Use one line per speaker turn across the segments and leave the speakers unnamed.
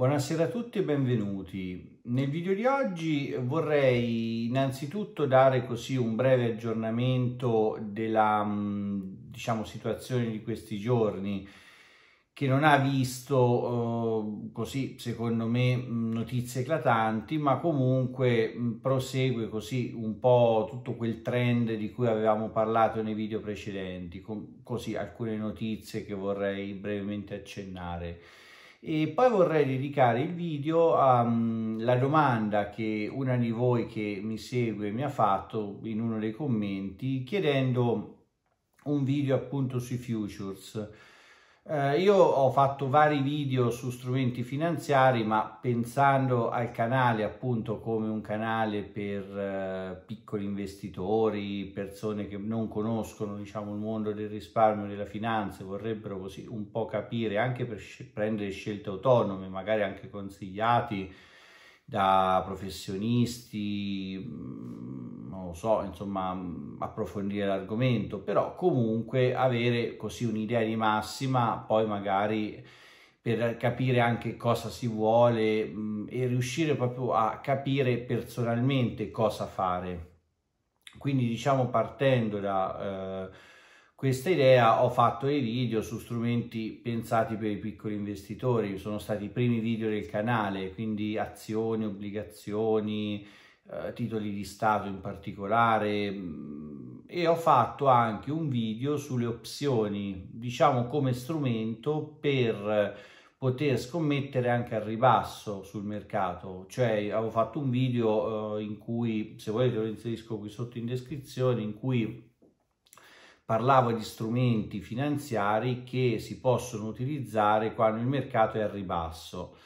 Buonasera a tutti e benvenuti. Nel video di oggi vorrei innanzitutto dare così un breve aggiornamento della mm, diciamo, situazione di questi giorni che non ha visto eh, così secondo me mm, notizie eclatanti ma comunque mm, prosegue così un po' tutto quel trend di cui avevamo parlato nei video precedenti con, così alcune notizie che vorrei brevemente accennare. E poi vorrei dedicare il video alla mm, domanda che una di voi che mi segue mi ha fatto in uno dei commenti chiedendo un video appunto sui futures eh, io ho fatto vari video su strumenti finanziari, ma pensando al canale appunto come un canale per eh, piccoli investitori, persone che non conoscono diciamo, il mondo del risparmio e della finanza, vorrebbero così un po' capire anche per sc prendere scelte autonome, magari anche consigliati da professionisti, mm, non lo so, insomma, mm, approfondire l'argomento, però comunque avere così un'idea di massima, poi magari per capire anche cosa si vuole mh, mm, e riuscire proprio a capire personalmente cosa fare. Quindi diciamo partendo da... Eh, questa idea ho fatto dei video su strumenti pensati per i piccoli investitori, sono stati i primi video del canale, quindi azioni, obbligazioni, eh, titoli di Stato in particolare mm, e ho fatto anche un video sulle opzioni, diciamo come strumento per poter scommettere anche al ribasso sul mercato, cioè avevo fatto un video eh, in cui, se volete lo inserisco qui sotto in descrizione, in cui parlavo di strumenti finanziari che si possono utilizzare quando il mercato è al ribasso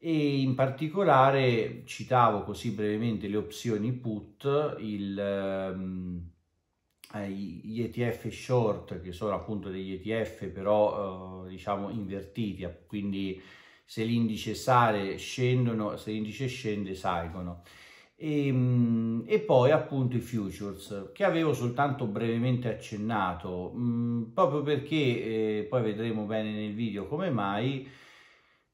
e in particolare citavo così brevemente le opzioni put, il, ehm, eh, gli ETF short che sono appunto degli ETF però eh, diciamo invertiti, quindi se l'indice sale scendono, se l'indice scende salgono. E, ehm, e, poi appunto i futures che avevo soltanto brevemente accennato mh, mm, proprio perché eh, poi vedremo bene nel video come mai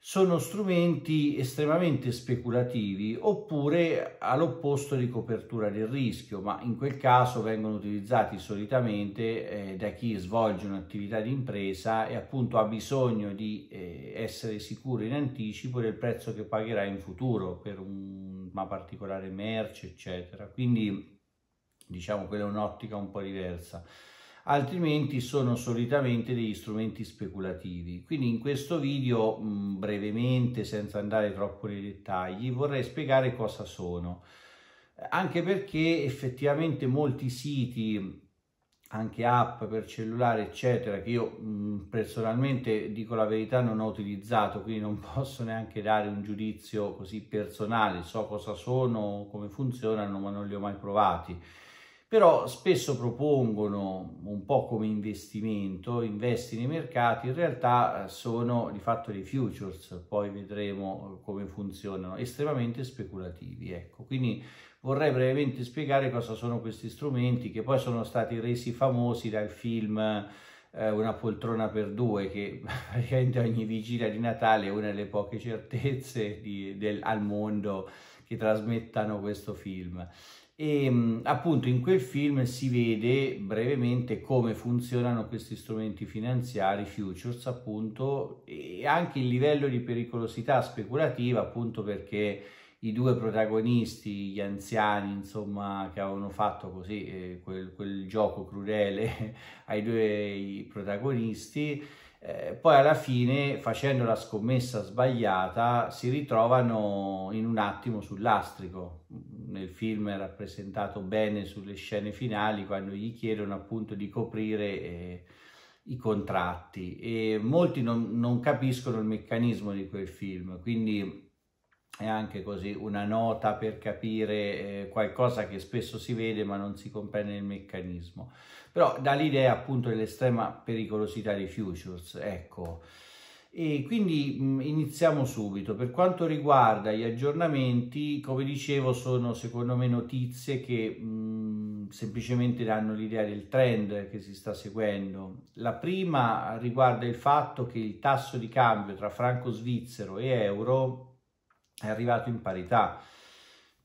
sono strumenti estremamente speculativi oppure all'opposto di copertura del rischio, ma in quel caso vengono utilizzati solitamente eh, da chi svolge un'attività di impresa e appunto ha bisogno di eh, essere sicuro in anticipo del prezzo che pagherà in futuro per una particolare merce, eccetera. Quindi diciamo quella è un'ottica un po' diversa altrimenti sono solitamente degli strumenti speculativi. Quindi in questo video, mm, brevemente, senza andare troppo nei dettagli, vorrei spiegare cosa sono. Anche perché effettivamente molti siti anche app per cellulare eccetera che io mm, personalmente dico la verità non ho utilizzato quindi non posso neanche dare un giudizio così personale so cosa sono come funzionano ma non li ho mai provati però spesso propongono un po' come investimento, investi nei mercati, in realtà eh, sono di fatto dei futures, poi vedremo eh, come funzionano, estremamente speculativi. Ecco. Quindi vorrei brevemente spiegare cosa sono questi strumenti che poi sono stati resi famosi dal film eh, una poltrona per due che praticamente ogni vigilia di Natale è una delle poche certezze di, del, al mondo che trasmettano questo film e ehm, appunto in quel film si vede brevemente come funzionano questi strumenti finanziari, futures appunto, e anche il livello di pericolosità speculativa appunto perché i due protagonisti, gli anziani, insomma, che avevano fatto così eh, quel, quel, gioco crudele ai due protagonisti, eh, poi alla fine, facendo la scommessa sbagliata, si ritrovano in un attimo sul lastrico nel film è rappresentato bene sulle scene finali quando gli chiedono appunto di coprire eh, i contratti e molti non, non, capiscono il meccanismo di quel film, quindi è anche così una nota per capire eh, qualcosa che spesso si vede ma non si comprende il meccanismo. Però dà l'idea appunto dell'estrema pericolosità di Futures, ecco e quindi iniziamo subito. Per quanto riguarda gli aggiornamenti, come dicevo, sono secondo me notizie che mh, semplicemente danno l'idea del trend che si sta seguendo. La prima riguarda il fatto che il tasso di cambio tra franco svizzero e euro è arrivato in parità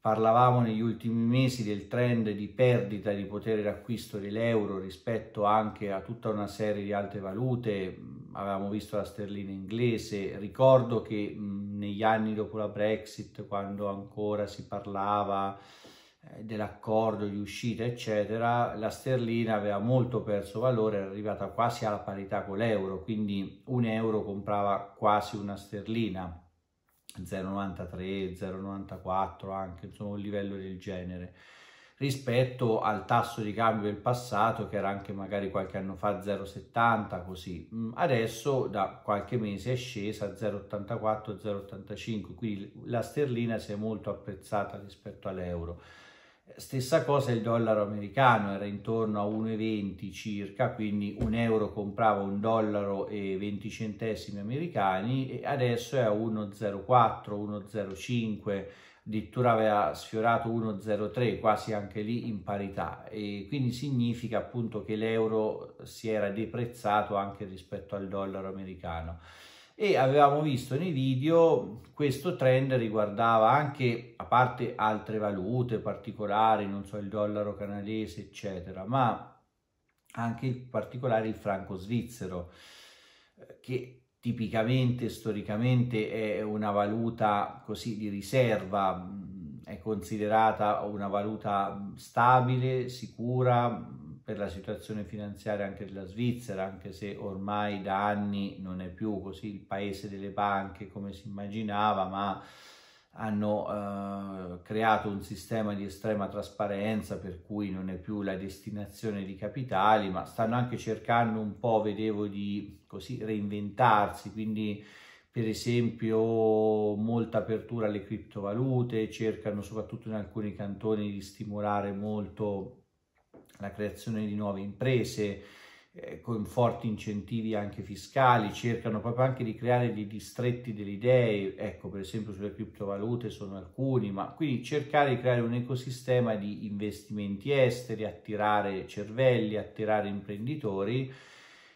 Parlavamo negli ultimi mesi del trend di perdita di potere d'acquisto dell'euro rispetto anche a tutta una serie di altre valute, avevamo visto la sterlina inglese, ricordo che negli anni dopo la Brexit, quando ancora si parlava eh, dell'accordo di uscita eccetera la sterlina aveva molto perso valore era arrivata quasi alla parità con l'euro quindi un euro comprava quasi una sterlina 0,93, 0,94 anche, insomma un livello del genere rispetto al tasso di cambio del passato che era anche magari qualche anno fa 0,70 così mm, adesso da qualche mese è scesa a 0,84 0,85 quindi la sterlina si è molto apprezzata rispetto all'euro Stessa cosa il dollaro americano, era intorno a 1,20 circa, quindi un euro comprava un dollaro e 20 centesimi americani e adesso è a 1,04, 1,05, addirittura aveva sfiorato 1,03, quasi anche lì in parità e quindi significa appunto che l'euro si era deprezzato anche rispetto al dollaro americano e avevamo visto nei video questo trend riguardava anche a parte altre valute particolari non so il dollaro canadese eccetera ma anche in particolare il franco svizzero eh, che tipicamente storicamente è una valuta così di riserva mm, è considerata una valuta stabile sicura per la situazione finanziaria anche della Svizzera, anche se ormai da anni non è più così il paese delle banche come si immaginava, ma hanno eh, creato un sistema di estrema trasparenza per cui non è più la destinazione di capitali, ma stanno anche cercando un po', vedevo, di così reinventarsi, quindi per esempio molta apertura alle criptovalute, cercano soprattutto in alcuni cantoni di stimolare molto la creazione di nuove imprese eh, con forti incentivi anche fiscali, cercano proprio anche di creare dei distretti delle idee, ecco per esempio sulle criptovalute sono alcuni, ma quindi cercare di creare un ecosistema di investimenti esteri, attirare cervelli, attirare imprenditori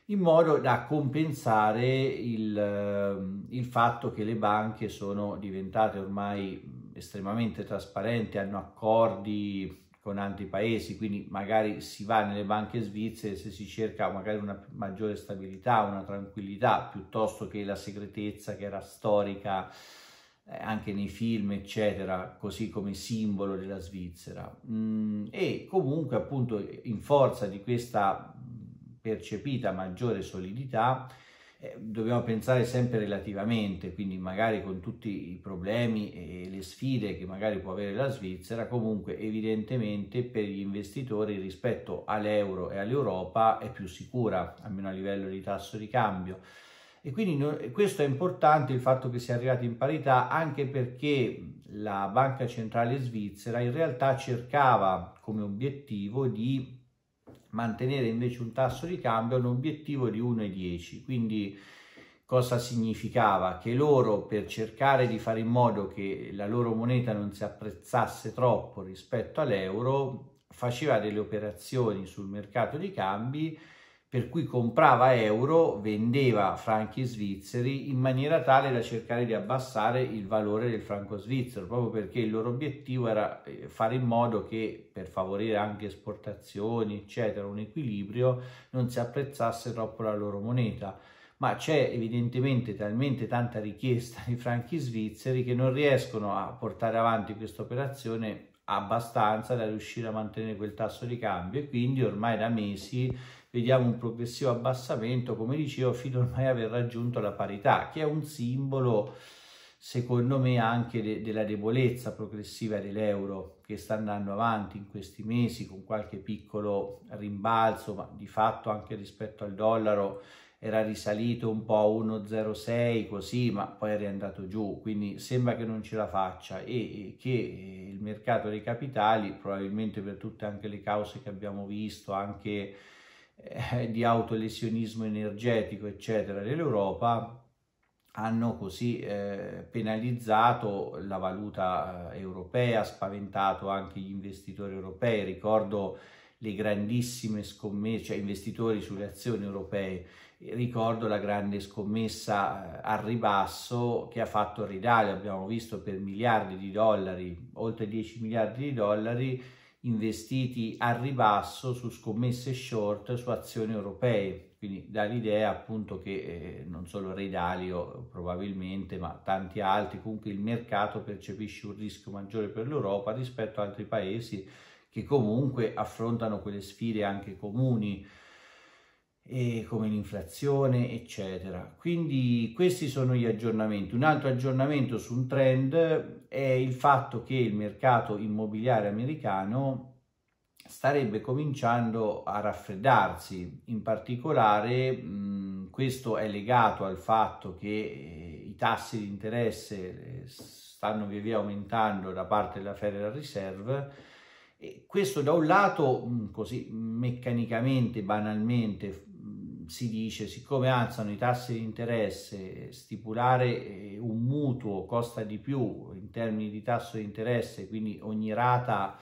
in modo da compensare il, ehm, il, fatto che le banche sono diventate ormai estremamente trasparenti, hanno accordi con altri paesi, quindi magari si va nelle banche svizzere se si cerca magari una maggiore stabilità, una tranquillità, piuttosto che la segretezza che era storica eh, anche nei film, eccetera, così come simbolo della Svizzera. Mm, e comunque appunto in forza di questa percepita maggiore solidità, eh, dobbiamo pensare sempre relativamente, quindi magari con tutti i problemi e le sfide che magari può avere la Svizzera, comunque evidentemente per gli investitori rispetto all'euro e all'Europa è più sicura, almeno a livello di tasso di cambio. E quindi no, questo è importante il fatto che sia arrivato in parità anche perché la Banca Centrale Svizzera in realtà cercava come obiettivo di mantenere invece un tasso di cambio a un obiettivo di 1,10. Quindi cosa significava? Che loro per cercare di fare in modo che la loro moneta non si apprezzasse troppo rispetto all'euro faceva delle operazioni sul mercato di cambi per cui comprava euro, vendeva franchi svizzeri in maniera tale da cercare di abbassare il valore del franco svizzero, proprio perché il loro obiettivo era eh, fare in modo che per favorire anche esportazioni, eccetera, un equilibrio, non si apprezzasse troppo la loro moneta. Ma c'è evidentemente talmente tanta richiesta di franchi svizzeri che non riescono a portare avanti questa operazione abbastanza da riuscire a mantenere quel tasso di cambio e quindi ormai da mesi vediamo un progressivo abbassamento, come dicevo, fino ormai a aver raggiunto la parità, che è un simbolo secondo me anche de della debolezza progressiva dell'euro che sta andando avanti in questi mesi con qualche piccolo rimbalzo, ma di fatto anche rispetto al dollaro era risalito un po' a 1,06 così, ma poi è andato giù, quindi sembra che non ce la faccia e che eh, il mercato dei capitali, probabilmente per tutte anche le cause che abbiamo visto, anche eh, di autolesionismo energetico, eccetera, dell'Europa, hanno così eh, penalizzato la valuta eh, europea, spaventato anche gli investitori europei. Ricordo le grandissime scommesse, cioè investitori sulle azioni europee ricordo la grande scommessa eh, al ribasso che ha fatto Ridale, abbiamo visto per miliardi di dollari, oltre 10 miliardi di dollari investiti al ribasso su scommesse short su azioni europee, quindi dà l'idea appunto che eh, non solo Ridalio probabilmente, ma tanti altri, comunque il mercato percepisce un rischio maggiore per l'Europa rispetto ad altri paesi che comunque affrontano quelle sfide anche comuni come l'inflazione, eccetera. Quindi questi sono gli aggiornamenti. Un altro aggiornamento su un trend è il fatto che il mercato immobiliare americano starebbe cominciando a raffreddarsi, in particolare mh, questo è legato al fatto che eh, i tassi di interesse eh, stanno via via aumentando da parte della Federal Reserve e questo da un lato mh, così meccanicamente, banalmente si dice siccome alzano i tassi di interesse, stipulare eh, un mutuo costa di più in termini di tasso di interesse, quindi ogni rata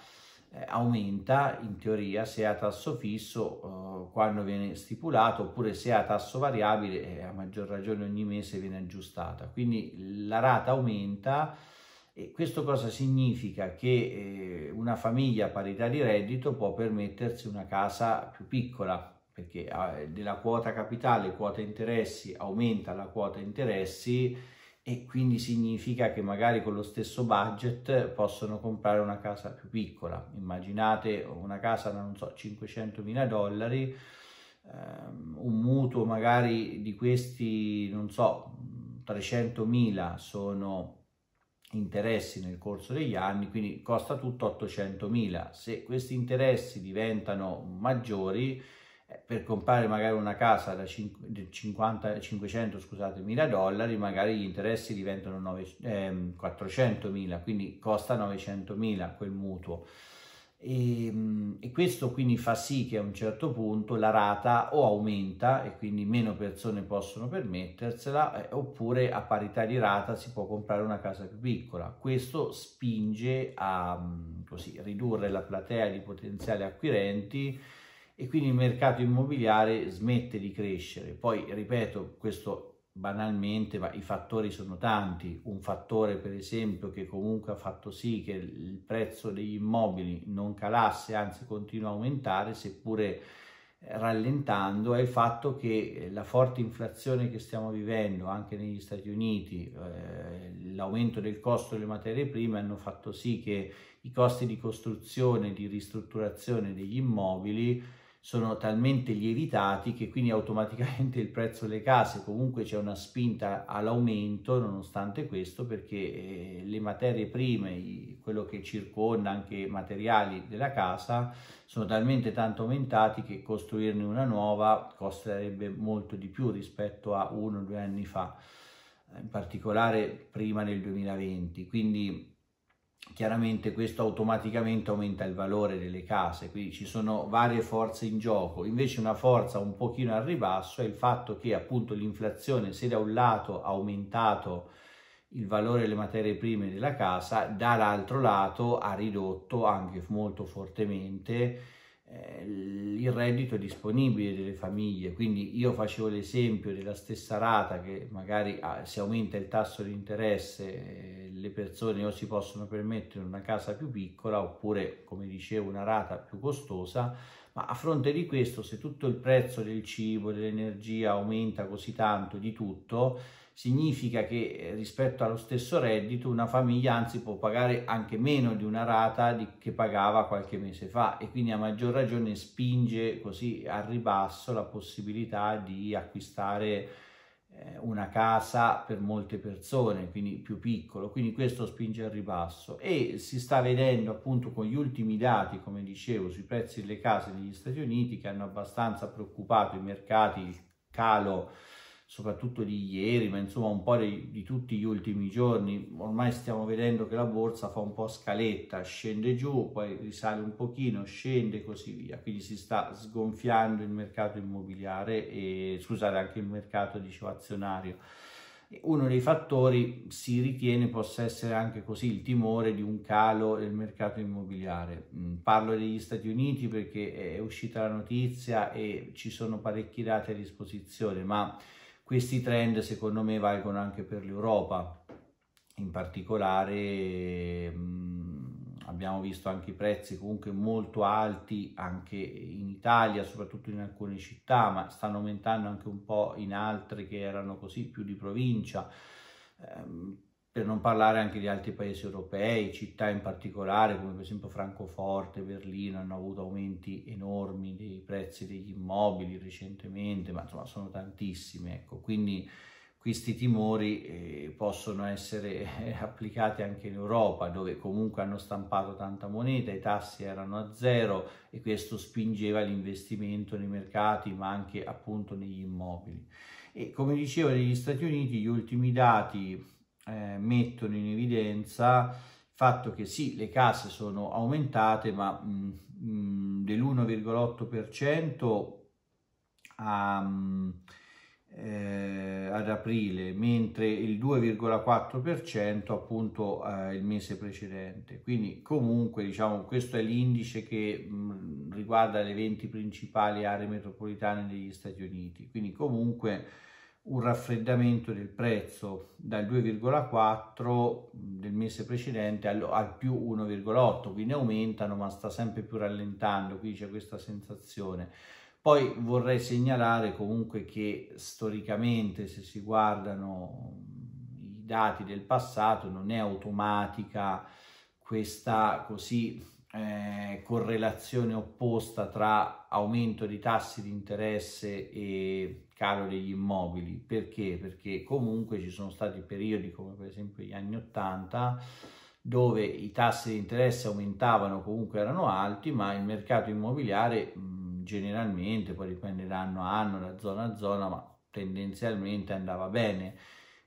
eh, aumenta in teoria se è a tasso fisso eh, quando viene stipulato oppure se è a tasso variabile a maggior ragione ogni mese viene aggiustata quindi la rata aumenta e questo cosa significa che una famiglia a parità di reddito può permettersi una casa più piccola perché ah, della quota capitale, quota interessi, aumenta la quota interessi e quindi significa che magari con lo stesso budget possono comprare una casa più piccola. Immaginate una casa da, non so, 500 mila dollari, um, un mutuo magari di questi, non so, 300 mila sono interessi nel corso degli anni, quindi costa tutto 800 mila. Se questi interessi diventano maggiori, eh, per comprare magari una casa da 50, 500 scusate, mila dollari, magari gli interessi diventano 9, eh, 400 mila, quindi costa 900 mila quel mutuo. E, ehm, e, questo quindi fa sì che a un certo punto la rata o aumenta e quindi meno persone possono permettersela eh, oppure a parità di rata si può comprare una casa più piccola. Questo spinge a mm, così, ridurre la platea di potenziali acquirenti e quindi il mercato immobiliare smette di crescere. Poi, ripeto, questo banalmente, ma i fattori sono tanti. Un fattore, per esempio, che comunque ha fatto sì che il prezzo degli immobili non calasse, anzi continua a aumentare, seppure eh, rallentando, è il fatto che eh, la forte inflazione che stiamo vivendo anche negli Stati Uniti, eh, l'aumento del costo delle materie prime hanno fatto sì che i costi di costruzione, e di ristrutturazione degli immobili sono talmente lievitati che quindi automaticamente il prezzo delle case comunque c'è una spinta all'aumento nonostante questo perché eh, le materie prime, quello che circonda anche i materiali della casa sono talmente tanto aumentati che costruirne una nuova costerebbe molto di più rispetto a uno o due anni fa, in particolare prima del 2020. Quindi chiaramente questo automaticamente aumenta il valore delle case, quindi ci sono varie forze in gioco, invece una forza un pochino al ribasso è il fatto che appunto l'inflazione se da un lato ha aumentato il valore delle materie prime della casa, dall'altro lato ha ridotto anche molto fortemente eh, il reddito disponibile delle famiglie. Quindi io facevo l'esempio della stessa rata che magari ah, se aumenta il tasso di interesse eh, le persone o si possono permettere una casa più piccola oppure, come dicevo, una rata più costosa, ma a fronte di questo se tutto il prezzo del cibo, dell'energia aumenta così tanto di tutto, significa che eh, rispetto allo stesso reddito una famiglia anzi può pagare anche meno di una rata di, che pagava qualche mese fa e quindi a maggior ragione spinge così al ribasso la possibilità di acquistare eh, una casa per molte persone, quindi più piccolo, quindi questo spinge al ribasso e si sta vedendo appunto con gli ultimi dati, come dicevo, sui prezzi delle case negli Stati Uniti che hanno abbastanza preoccupato i mercati, il calo soprattutto di ieri, ma insomma un po' di, di, tutti gli ultimi giorni, ormai stiamo vedendo che la borsa fa un po' scaletta, scende giù, poi risale un pochino, scende e così via. Quindi si sta sgonfiando il mercato immobiliare e scusate anche il mercato dicevo, azionario. Uno dei fattori si ritiene possa essere anche così il timore di un calo del mercato immobiliare. Mm, parlo degli Stati Uniti perché è uscita la notizia e ci sono parecchi dati a disposizione, ma questi trend secondo me valgono anche per l'Europa, in particolare mh, mm, abbiamo visto anche i prezzi comunque molto alti anche in Italia, soprattutto in alcune città, ma stanno aumentando anche un po' in altre che erano così più di provincia. Ehm, per non parlare anche di altri paesi europei, città in particolare come per esempio Francoforte, Berlino hanno avuto aumenti enormi dei prezzi degli immobili recentemente, ma insomma sono tantissime, ecco. quindi questi timori eh, possono essere eh, applicati anche in Europa dove comunque hanno stampato tanta moneta, i tassi erano a zero e questo spingeva l'investimento nei mercati ma anche appunto negli immobili. E come dicevo negli Stati Uniti gli ultimi dati eh, mettono in evidenza il fatto che sì, le casse sono aumentate, ma mm, mm, dell'1,8% mm, eh, ad aprile, mentre il 2,4% appunto eh, il mese precedente. Quindi comunque diciamo questo è l'indice che mh, riguarda le 20 principali aree metropolitane degli Stati Uniti. Quindi comunque un raffreddamento del prezzo dal 2,4 del mese precedente al, al più 1,8 quindi aumentano ma sta sempre più rallentando qui c'è questa sensazione poi vorrei segnalare comunque che storicamente se si guardano i dati del passato non è automatica questa così eh, correlazione opposta tra aumento di tassi di interesse e calo degli immobili. Perché? Perché comunque ci sono stati periodi come per esempio gli anni 80 dove i tassi di interesse aumentavano, comunque erano alti, ma il mercato immobiliare generalmente, poi dipende da anno a anno, da zona a zona, ma tendenzialmente andava bene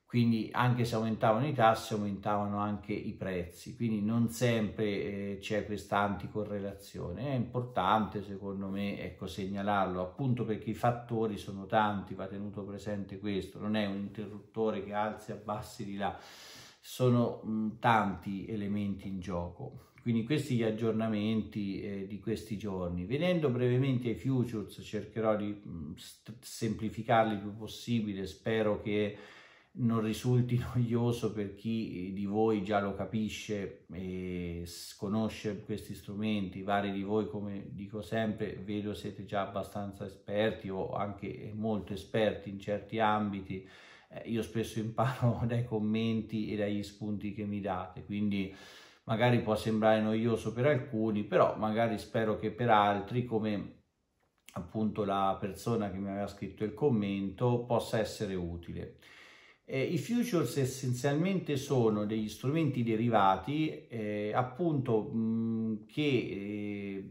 quindi anche se aumentavano i tassi aumentavano anche i prezzi, quindi non sempre eh, c'è questa anticorrelazione, è importante secondo me ecco, segnalarlo appunto perché i fattori sono tanti, va tenuto presente questo, non è un interruttore che alzi e abbassi di là, sono mh, tanti elementi in gioco. Quindi questi gli aggiornamenti eh, di questi giorni. Venendo brevemente ai futures, cercherò di mh, semplificarli il più possibile, spero che non risulti noioso per chi eh, di voi già lo capisce e conosce questi strumenti, vari di voi come dico sempre vedo siete già abbastanza esperti o anche molto esperti in certi ambiti, eh, io spesso imparo dai commenti e dagli spunti che mi date, quindi magari può sembrare noioso per alcuni, però magari spero che per altri come appunto la persona che mi aveva scritto il commento possa essere utile. Eh, I futures essenzialmente sono degli strumenti derivati eh, appunto mh, che eh,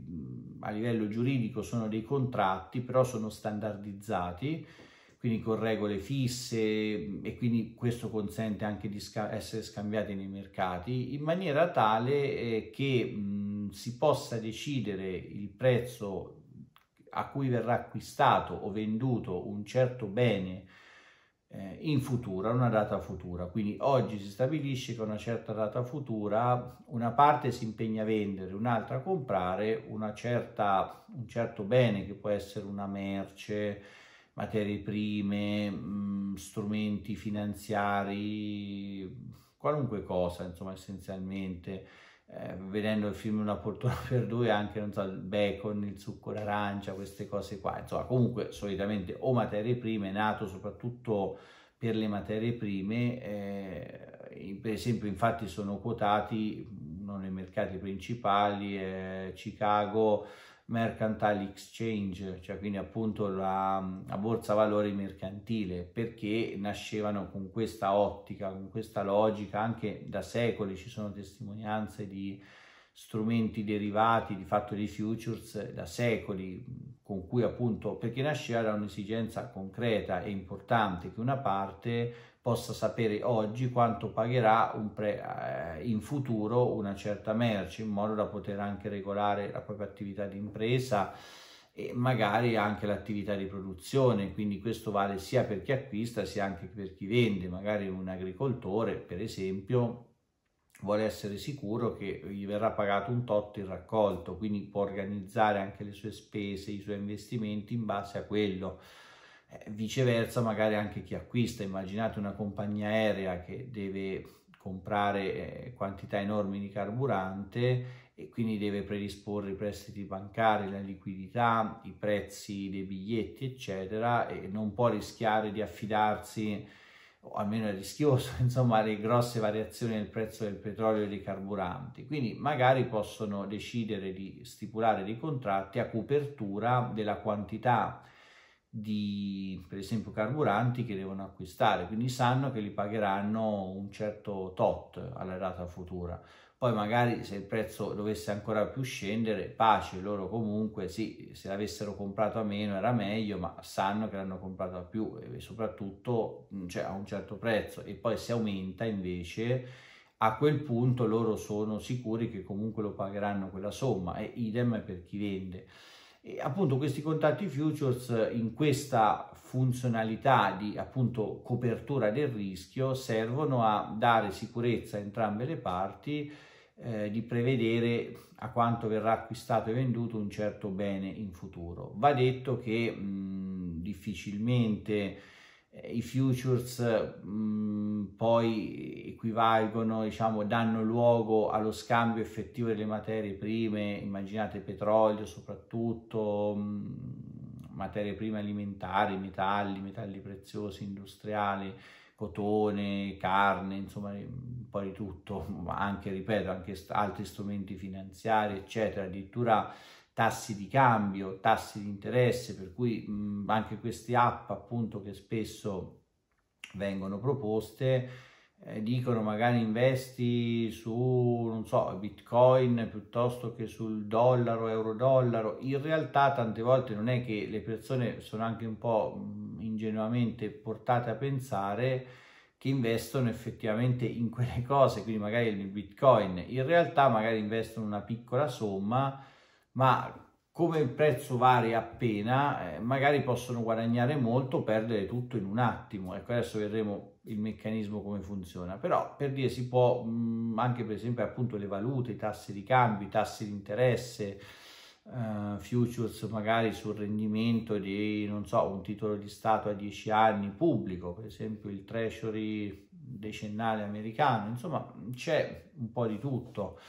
a livello giuridico sono dei contratti però sono standardizzati quindi con regole fisse e quindi questo consente anche di sca- essere scambiati nei mercati in maniera tale eh, che mh, si possa decidere il prezzo a cui verrà acquistato o venduto un certo bene eh, in futuro, una data futura. Quindi oggi si stabilisce che una certa data futura una parte si impegna a vendere, un'altra a comprare una certa, un certo bene che può essere una merce, materie prime, mh, mm, strumenti finanziari, qualunque cosa, insomma, essenzialmente eh, vedendo il film Una fortuna per due, anche, non so, il bacon, il succo d'arancia, queste cose qua. Insomma, comunque, solitamente o materie prime, nato soprattutto per le materie prime, eh, per esempio, infatti sono quotati, uno dei mercati principali, eh, Chicago, mercantile exchange, cioè quindi appunto la, la borsa valori mercantile, perché nascevano con questa ottica, con questa logica, anche da secoli ci sono testimonianze di strumenti derivati, di fatto di futures da secoli, con cui appunto perché nasceva da un'esigenza concreta e importante che una parte possa sapere oggi quanto pagherà pre, eh, in futuro una certa merce, in modo da poter anche regolare la propria attività di impresa e magari anche l'attività di produzione, quindi questo vale sia per chi acquista sia anche per chi vende, magari un agricoltore per esempio vuole essere sicuro che gli verrà pagato un tot il raccolto, quindi può organizzare anche le sue spese, i suoi investimenti in base a quello eh, viceversa magari anche chi acquista, immaginate una compagnia aerea che deve comprare eh, quantità enormi di carburante e quindi deve predisporre i prestiti bancari, la liquidità, i prezzi dei biglietti, eccetera, e non può rischiare di affidarsi, o almeno è rischioso, insomma, alle grosse variazioni del prezzo del petrolio e dei carburanti. Quindi magari possono decidere di stipulare dei contratti a copertura della quantità di per esempio carburanti che devono acquistare, quindi sanno che li pagheranno un certo tot alla data futura. Poi magari se il prezzo dovesse ancora più scendere, pace, loro comunque sì, se l'avessero comprato a meno era meglio, ma sanno che l'hanno comprato a più e soprattutto cioè, a un certo prezzo e poi se aumenta invece a quel punto loro sono sicuri che comunque lo pagheranno quella somma e idem per chi vende. E appunto questi contratti futures in questa funzionalità di appunto copertura del rischio servono a dare sicurezza a entrambe le parti eh, di prevedere a quanto verrà acquistato e venduto un certo bene in futuro. Va detto che mh, difficilmente eh, i futures mh, mm, poi equivalgono, diciamo, danno luogo allo scambio effettivo delle materie prime, immaginate petrolio soprattutto, mh, mm, materie prime alimentari, metalli, metalli preziosi, industriali, cotone, carne, insomma un po' di tutto, anche, ripeto, anche st altri strumenti finanziari, eccetera, addirittura tassi di cambio, tassi di interesse, per cui mh, anche queste app appunto che spesso vengono proposte eh, dicono magari investi su non so bitcoin piuttosto che sul dollaro euro dollaro in realtà tante volte non è che le persone sono anche un po' ingenuamente portate a pensare che investono effettivamente in quelle cose quindi magari nel bitcoin in realtà magari investono una piccola somma ma come il prezzo varia appena, eh, magari possono guadagnare molto, perdere tutto in un attimo. Ecco, adesso vedremo il meccanismo come funziona. Però, per dire, si può mh, mm, anche per esempio appunto le valute, i tassi di cambio, i tassi di interesse, eh, futures magari sul rendimento di, non so, un titolo di Stato a 10 anni pubblico, per esempio il treasury decennale americano, insomma c'è un po' di tutto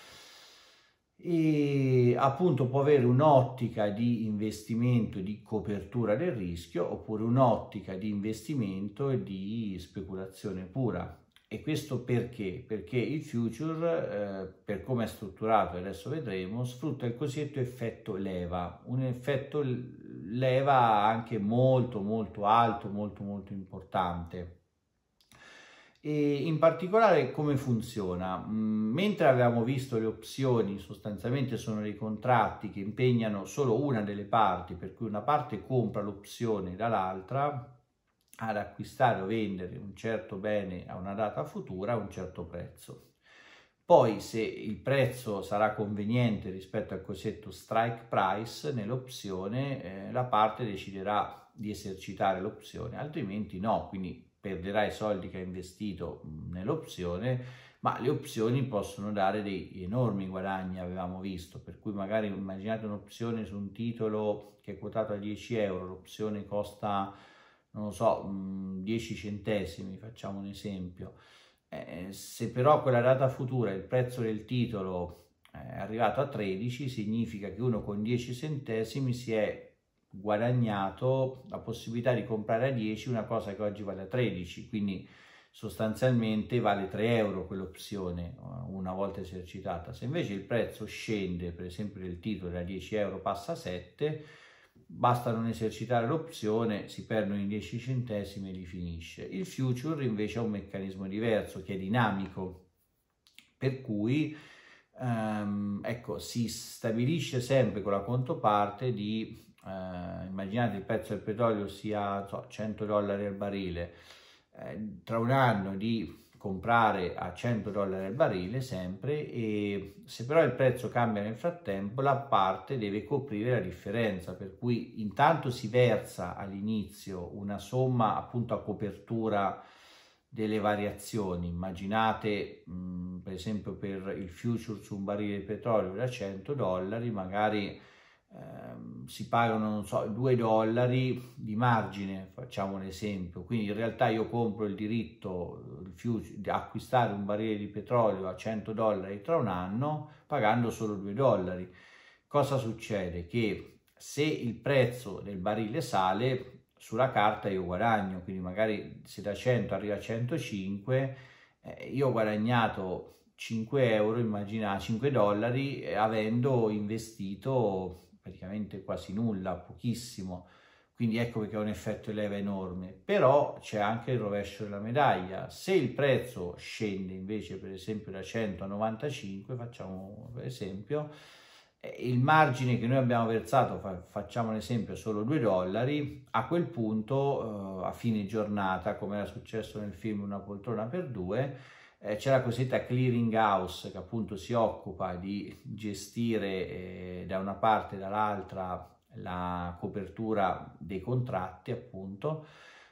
e appunto può avere un'ottica di investimento e di copertura del rischio oppure un'ottica di investimento e di speculazione pura. E questo perché? Perché il future, eh, per come è strutturato, adesso vedremo, sfrutta il cosiddetto effetto leva, un effetto leva anche molto molto alto, molto molto importante e in particolare come funziona. Mm, mentre avevamo visto le opzioni, sostanzialmente sono dei contratti che impegnano solo una delle parti, per cui una parte compra l'opzione dall'altra ad acquistare o vendere un certo bene a una data futura a un certo prezzo. Poi se il prezzo sarà conveniente rispetto al cosiddetto strike price, nell'opzione eh, la parte deciderà di esercitare l'opzione, altrimenti no, quindi perderà i soldi che ha investito nell'opzione, ma le opzioni possono dare dei enormi guadagni, avevamo visto, per cui magari immaginate un'opzione su un titolo che è quotato a 10 euro, l'opzione costa, non so, 10 centesimi, facciamo un esempio. Eh, se però quella data futura il prezzo del titolo eh, è arrivato a 13, significa che uno con 10 centesimi si è guadagnato la possibilità di comprare a 10 una cosa che oggi vale a 13, quindi sostanzialmente vale 3 euro quell'opzione eh, una volta esercitata. Se invece il prezzo scende, per esempio il titolo da 10 euro passa a 7, basta non esercitare l'opzione, si perdono i 10 centesimi e li finisce. Il future invece ha un meccanismo diverso che è dinamico, per cui ehm, ecco, si stabilisce sempre con la controparte di eh, immaginate il prezzo del petrolio sia so, 100 dollari al barile, eh, tra un anno di comprare a 100 dollari al barile sempre e se però il prezzo cambia nel frattempo la parte deve coprire la differenza per cui intanto si versa all'inizio una somma appunto a copertura delle variazioni immaginate mh, per esempio per il future su un barile di petrolio da 100 dollari magari Ehm, si pagano, non so, 2 dollari di margine, facciamo un esempio, quindi in realtà io compro il diritto di acquistare un barile di petrolio a 100 dollari tra un anno pagando solo 2 dollari. Cosa succede? Che se il prezzo del barile sale, sulla carta io guadagno, quindi magari se da 100 arriva a 105, eh, io ho guadagnato 5 euro, immagina 5 dollari, eh, avendo investito praticamente quasi nulla, pochissimo, quindi ecco perché ha un effetto leva enorme, però c'è anche il rovescio della medaglia, se il prezzo scende invece per esempio da 100 a 95, facciamo per esempio, eh, il margine che noi abbiamo versato, facciamo un esempio, solo 2 dollari, a quel punto eh, a fine giornata, come era successo nel film Una poltrona per due, eh, c'è la cosiddetta clearing house che appunto si occupa di gestire eh, da una parte e dall'altra la copertura dei contratti appunto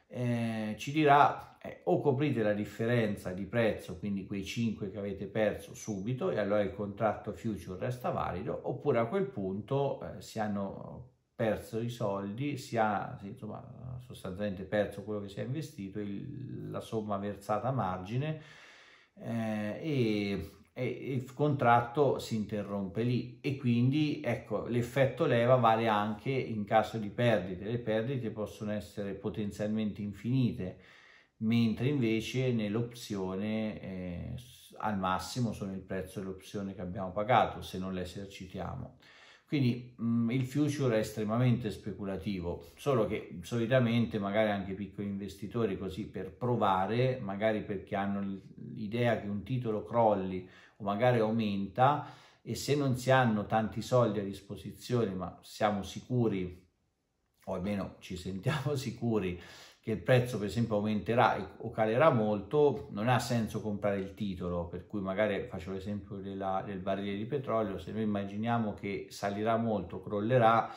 eh, ci dirà eh, o coprite la differenza di prezzo quindi quei 5 che avete perso subito e allora il contratto future resta valido oppure a quel punto eh, si hanno perso i soldi si ha insomma sostanzialmente perso quello che si è investito il, la somma versata a margine eh, e, e il contratto si interrompe lì e quindi ecco l'effetto leva vale anche in caso di perdite le perdite possono essere potenzialmente infinite mentre invece nell'opzione eh, al massimo sono il prezzo dell'opzione che abbiamo pagato se non la esercitiamo quindi mh, mm, il future è estremamente speculativo, solo che solitamente magari anche piccoli investitori così per provare, magari perché hanno l'idea che un titolo crolli o magari aumenta e se non si hanno tanti soldi a disposizione, ma siamo sicuri o almeno ci sentiamo sicuri che il prezzo per esempio aumenterà o calerà molto, non ha senso comprare il titolo, per cui magari faccio l'esempio della, del barile di petrolio, se noi immaginiamo che salirà molto, crollerà,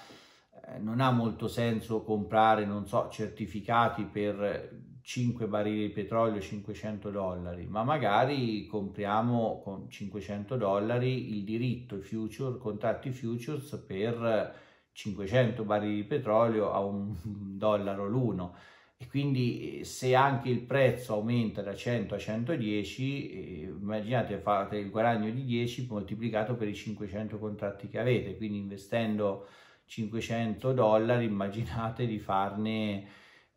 eh, non ha molto senso comprare, non so, certificati per 5 barili di petrolio 500 dollari, ma magari compriamo con 500 dollari il diritto i future, contratti futures per 500 barili di petrolio a un dollaro l'uno e quindi eh, se anche il prezzo aumenta da 100 a 110 eh, immaginate fate il guadagno di 10 moltiplicato per i 500 contratti che avete quindi investendo 500 dollari immaginate di farne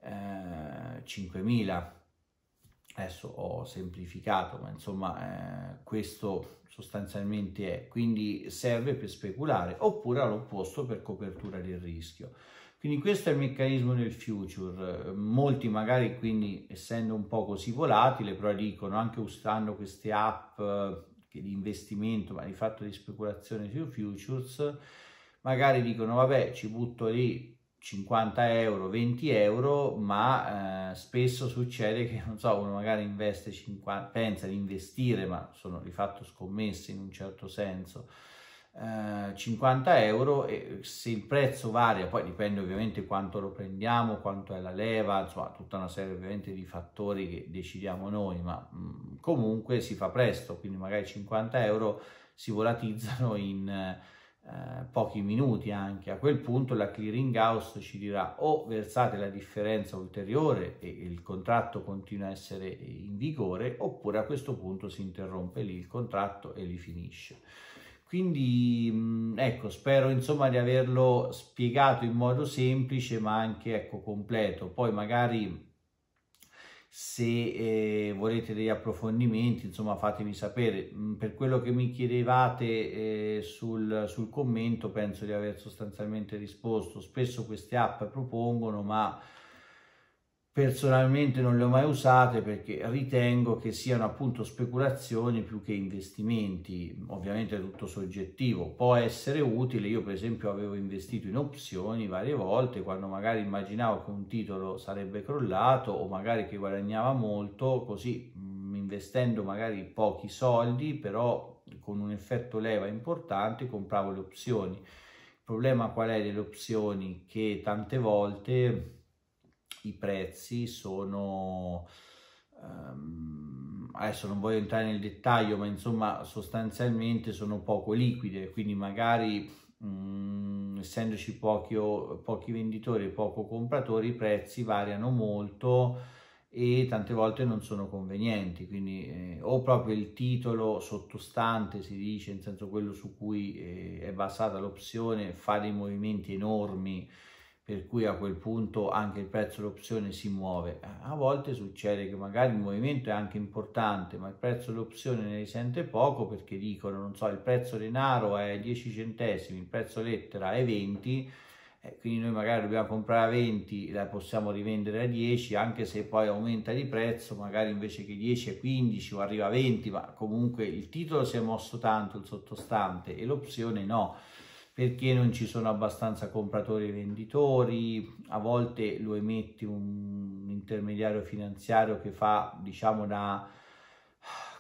eh, 5000 adesso ho semplificato ma insomma eh, questo sostanzialmente è quindi serve per speculare oppure all'opposto per copertura del rischio quindi questo è il meccanismo del future. Molti magari quindi, essendo un po' così volatile, però dicono anche usando queste app eh, di investimento, ma di fatto di speculazione sui futures, magari dicono vabbè ci butto lì 50 euro, 20 euro, ma eh, spesso succede che non so, uno magari investe 50, pensa di investire, ma sono di fatto scommesse in un certo senso 50 eh, euro e se il prezzo varia, poi dipende ovviamente quanto lo prendiamo, quanto è la leva, insomma tutta una serie ovviamente di fattori che decidiamo noi, ma mh, mm, comunque si fa presto, quindi magari 50 euro si volatizzano in eh, pochi minuti anche. A quel punto la clearing house ci dirà o versate la differenza ulteriore e il contratto continua a essere in vigore oppure a questo punto si interrompe lì il contratto e li finisce. Quindi mm, ecco, spero insomma di averlo spiegato in modo semplice ma anche ecco, completo. Poi magari se eh, volete degli approfondimenti insomma fatemi sapere mm, per quello che mi chiedevate eh, sul, sul, commento penso di aver sostanzialmente risposto spesso queste app propongono ma Personalmente non le ho mai usate perché ritengo che siano appunto speculazioni più che investimenti, ovviamente è tutto soggettivo, può essere utile, io per esempio avevo investito in opzioni varie volte quando magari immaginavo che un titolo sarebbe crollato o magari che guadagnava molto, così investendo magari pochi soldi però con un effetto leva importante compravo le opzioni. Il problema qual è delle opzioni? Che tante volte i prezzi sono... Ehm, adesso non voglio entrare nel dettaglio, ma insomma sostanzialmente sono poco liquide, quindi magari um, essendoci pochi, pochi venditori e poco compratori i prezzi variano molto e tante volte non sono convenienti, quindi eh, o proprio il titolo sottostante si dice, in senso quello su cui eh, è basata l'opzione, fa dei movimenti enormi per cui a quel punto anche il prezzo d'opzione si muove. A volte succede che magari il movimento è anche importante, ma il prezzo d'opzione ne risente poco perché dicono, non so, il prezzo denaro è 10 centesimi, il prezzo lettera è 20, eh, quindi noi magari dobbiamo comprare a 20, la possiamo rivendere a 10, anche se poi aumenta di prezzo, magari invece che 10 è 15 o arriva a 20, ma comunque il titolo si è mosso tanto, il sottostante, e l'opzione no perché non ci sono abbastanza compratori e venditori, a volte lo emetti un intermediario finanziario che fa diciamo da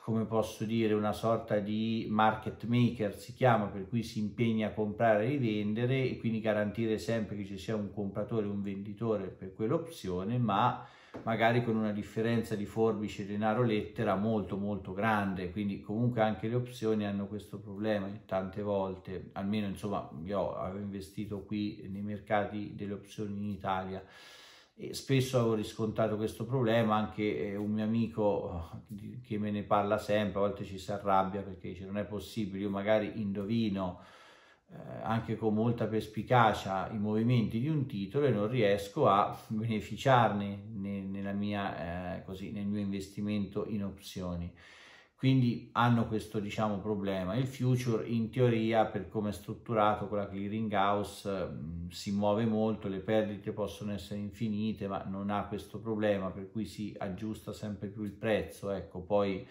come posso dire una sorta di market maker si chiama per cui si impegna a comprare e rivendere e quindi garantire sempre che ci sia un compratore e un venditore per quell'opzione ma magari con una differenza di forbice denaro lettera molto molto grande quindi comunque anche le opzioni hanno questo problema tante volte almeno insomma io avevo investito qui nei mercati delle opzioni in Italia e spesso avevo riscontrato questo problema anche eh, un mio amico eh, che me ne parla sempre a volte ci si arrabbia perché dice non è possibile io magari indovino eh, anche con molta perspicacia i movimenti di un titolo e non riesco a beneficiarne mia, eh, così, nel mio investimento in opzioni. Quindi hanno questo diciamo, problema. Il future in teoria, per come è strutturato con la clearing house, mm, si muove molto, le perdite possono essere infinite, ma non ha questo problema, per cui si aggiusta sempre più il prezzo. Ecco, poi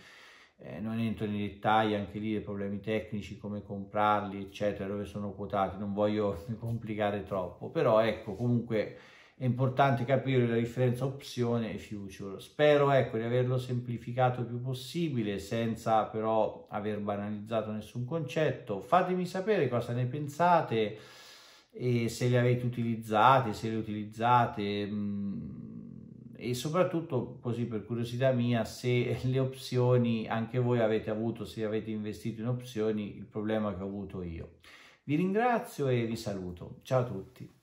eh, non entro nei dettagli anche lì dei problemi tecnici, come comprarli, eccetera, dove sono quotati, non voglio complicare troppo, però ecco, comunque è importante capire la differenza opzione e future. Spero ecco, di averlo semplificato il più possibile senza però aver banalizzato nessun concetto. Fatemi sapere cosa ne pensate e se li avete utilizzati, se le utilizzate... Mh, mm, e soprattutto così per curiosità mia se le opzioni anche voi avete avuto se avete investito in opzioni il problema che ho avuto io vi ringrazio e vi saluto ciao a tutti